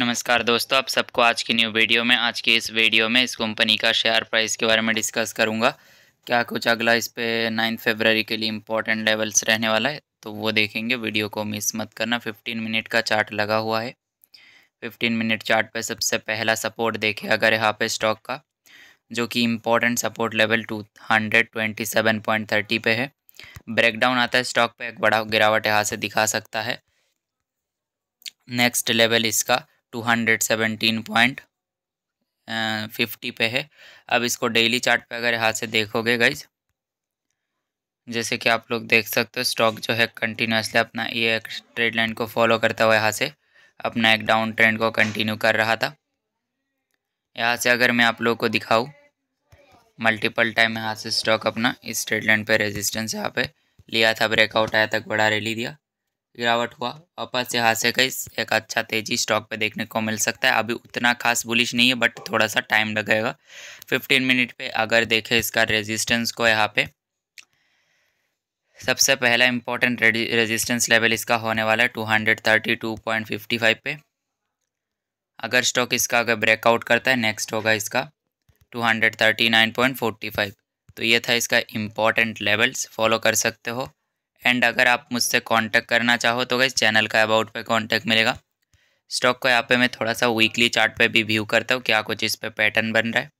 नमस्कार दोस्तों आप सबको आज की न्यू वीडियो में आज की इस वीडियो में इस कंपनी का शेयर प्राइस के बारे में डिस्कस करूंगा क्या कुछ अगला इस पर नाइन्थ फेबररी के लिए इम्पोर्टेंट लेवल्स रहने वाला है तो वो देखेंगे वीडियो को मिस मत करना फिफ्टीन मिनट का चार्ट लगा हुआ है फिफ्टीन मिनट चार्ट पे सबसे पहला सपोर्ट देखे अगर यहाँ पे स्टॉक का जो कि important support level two hundred twenty seven point thirty पे है ब्रेकडाउन आता है स्टॉक पर एक बड़ा गिरावट यहाँ से दिखा सकता है नेक्स्ट लेवल इसका two hundred seventeen point fifty पे है अब इसको डेली चार्ट पे अगर यहाँ से देखोगे गाइज जैसे कि आप लोग देख सकते हो स्टॉक जो है कंटिन्यूसली अपना ये एक ट्रेड लाइन को फॉलो करता हुआ यहाँ से अपना एक डाउन ट्रेंड को कंटिन्यू कर रहा था यहाँ से अगर मैं आप लोगों को दिखाऊँ मल्टीपल टाइम यहाँ से स्टॉक अपना इस ट्रेड लाइन पर रेजिस्टेंस यहाँ पे लिया था ब्रेकआउट आया तक बड़ा रैली दिया गिरावट हुआ वापस यहाँ से गई एक अच्छा तेजी स्टॉक पे देखने को मिल सकता है अभी उतना खास बुलिश नहीं है बट थोड़ा सा टाइम लगेगा 15 मिनट पे अगर देखें इसका रेजिस्टेंस को यहाँ पे सबसे पहला इम्पोर्टेंट रेजिस्टेंस लेवल इसका होने वाला है फाइव पे अगर स्टॉक इसका अगर ब्रेकआउट करता है नेक्स्ट होगा इसका फाइव तो ये था इसका इम्पॉर्टेंट लेवल्स फॉलो कर सकते हो एंड अगर आप मुझसे कांटेक्ट करना चाहो तो गई चैनल का अबाउट पे कांटेक्ट मिलेगा स्टॉक को यहाँ पे मैं थोड़ा सा वीकली चार्ट पे भी व्यू करता हूँ क्या कुछ इस पर पैटर्न बन रहा है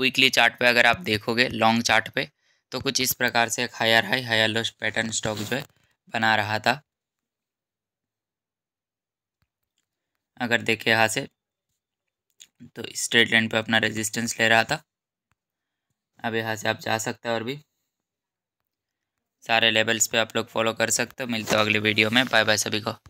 वीकली चार्ट पे अगर आप देखोगे लॉन्ग चार्ट पे तो कुछ इस प्रकार से एक higher high higher low pattern stock जो है बना रहा था अगर देखे यहाँ से तो स्ट्रेट लाइन पर अपना रेजिस्टेंस ले रहा था अब यहाँ से आप जा सकते हैं और भी सारे लेवल्स पे आप लोग फॉलो कर सकते हो मिलते हो अगली वीडियो में बाय बाय सभी को